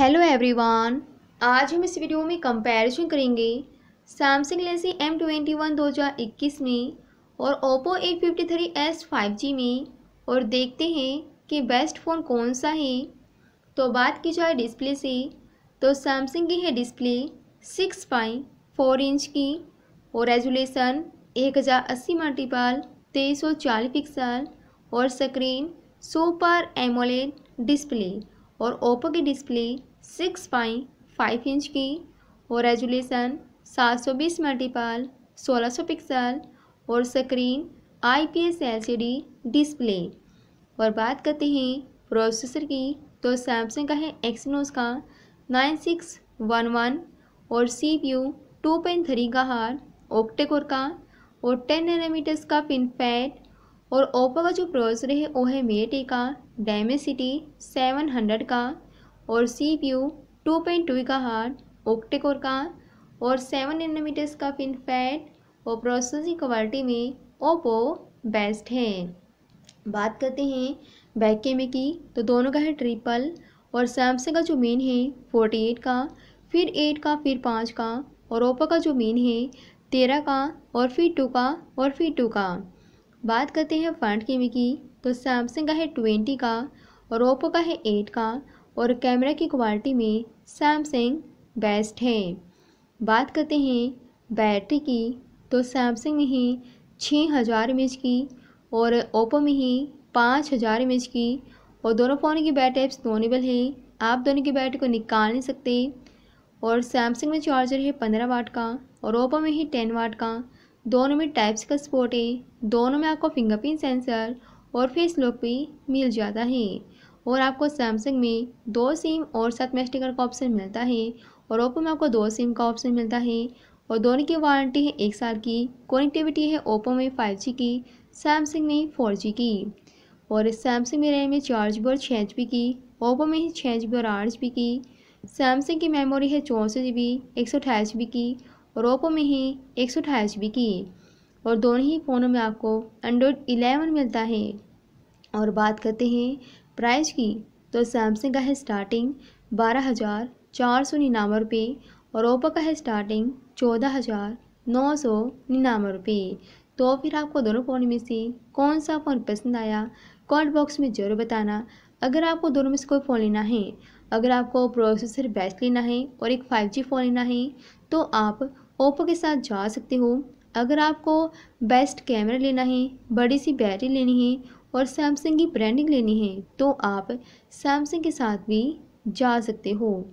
hello everyone आज हम इस वीडियो में कंपैरिजन करेंगे सैमसंग लेसी एम ट्वेंटी वन दो हज़ार इक्कीस में और Oppo A fifty three S five G में और देखते हैं कि बेस्ट फ़ोन कौन सा है तो बात की जाए डिस्प्ले से तो सैमसंग की है डिस्प्ले सिक्स पाई फोर इंच की और रेजुलेशन एक हज़ार अस्सी मल्टीपाल तेईस सौ चालीस पिक्सल और स्क्रीन सुपर एमोलेड डिस्प्ले और ओप्पो की display six by five inch की और रेजुलेशन सात सौ बीस मल्टीपल सोलह सौ पिक्सल और स्क्रीन आईपीएस एलसीडी डिस्प्ले और बात करते हैं प्रोसेसर की तो सैमसंग का है एक्सनोस का नाइन सिक्स वन वन और C P U two point three का हार ऑक्टेकोर का और टेन नैनोमीटर्स का पिन पैड और ओप्पो का जो प्रोसेसर है वो है मेटे का डेमेसिटी सेवन हंड्रेड का और C P U two point two का हार्ड ओक्टेकोर का और सेवन नैनोमीटर्स का फिन फैट और प्रोसेसिंग क्वालिटी में ओप्पो बेस्ट है बात करते हैं बैक कैमरे की तो दोनों का है ट्रिपल और सैमसंग का जो मेन है फोर्टी एट का फिर एट का फिर पाँच का और ओप्पो का जो मेन है तेरह का और फिर टू का और फिर टू का बात करते हैं फ्रंट कैमरे की तो सैमसंग का है ट्वेंटी का और ओप्पो का है एट का और कैमरा की क्वालिटी में सैमसंग बेस्ट है बात करते हैं बैटरी की तो सैमसंग में ही छः हज़ार एम की और ओप्पो में ही पाँच हज़ार एम की और दोनों फ़ोन की बैटरी एप्स दोनेबल है आप दोनों की बैटरी को निकाल नहीं सकते और सैमसंग में चार्जर है पंद्रह वाट का और ओप्पो में ही टेन वाट का दोनों में टाइप्स का सपोर्ट है दोनों में आपको फिंगरप्रिंट सेंसर और फेस लॉक भी मिल जाता है और आपको सैमसंग में दो सिम और सात में स्टिकर का ऑप्शन मिलता है और ओप्पो में आपको दो सिम का ऑप्शन मिलता है और दोनों की वारंटी है एक साल की कनेक्टिविटी है ओप्पो में जी की सैमसंग में जी की और सैमसंग में रैम है चार जी और छः एच की ओप्पो में है छः जी और आठ जी की सैमसंग की मेमोरी है चौंसठ जी बी एक सौ अठाईस जी की और ओप्पो में ही एक सौ अठाईस जी की और दोनों ही फ़ोनों में आपको एंड्रॉयड इलेवन मिलता है और बात करते हैं प्राइस की तो सैमसंग का है स्टार्टिंग बारह हज़ार चार सौ निन्यानवे रुपये और ओप्पो का है स्टार्टिंग चौदह हज़ार नौ सौ निन्यानवे रुपये तो फिर आपको दोनों फ़ोन में से कौन सा फ़ोन पसंद आया कमेंट बॉक्स में ज़रूर बताना अगर आपको दोनों में से कोई फ़ोन लेना है अगर आपको प्रोसेसर बेस्ट लेना है और एक फाइव जी फ़ोन लेना है तो आप ओप्पो के साथ जा सकते हो अगर आपको बेस्ट कैमरा लेना है बड़ी सी बैटरी लेनी है और सैमसंग की ब्रांडिंग लेनी है तो आप सैमसंग के साथ भी जा सकते हो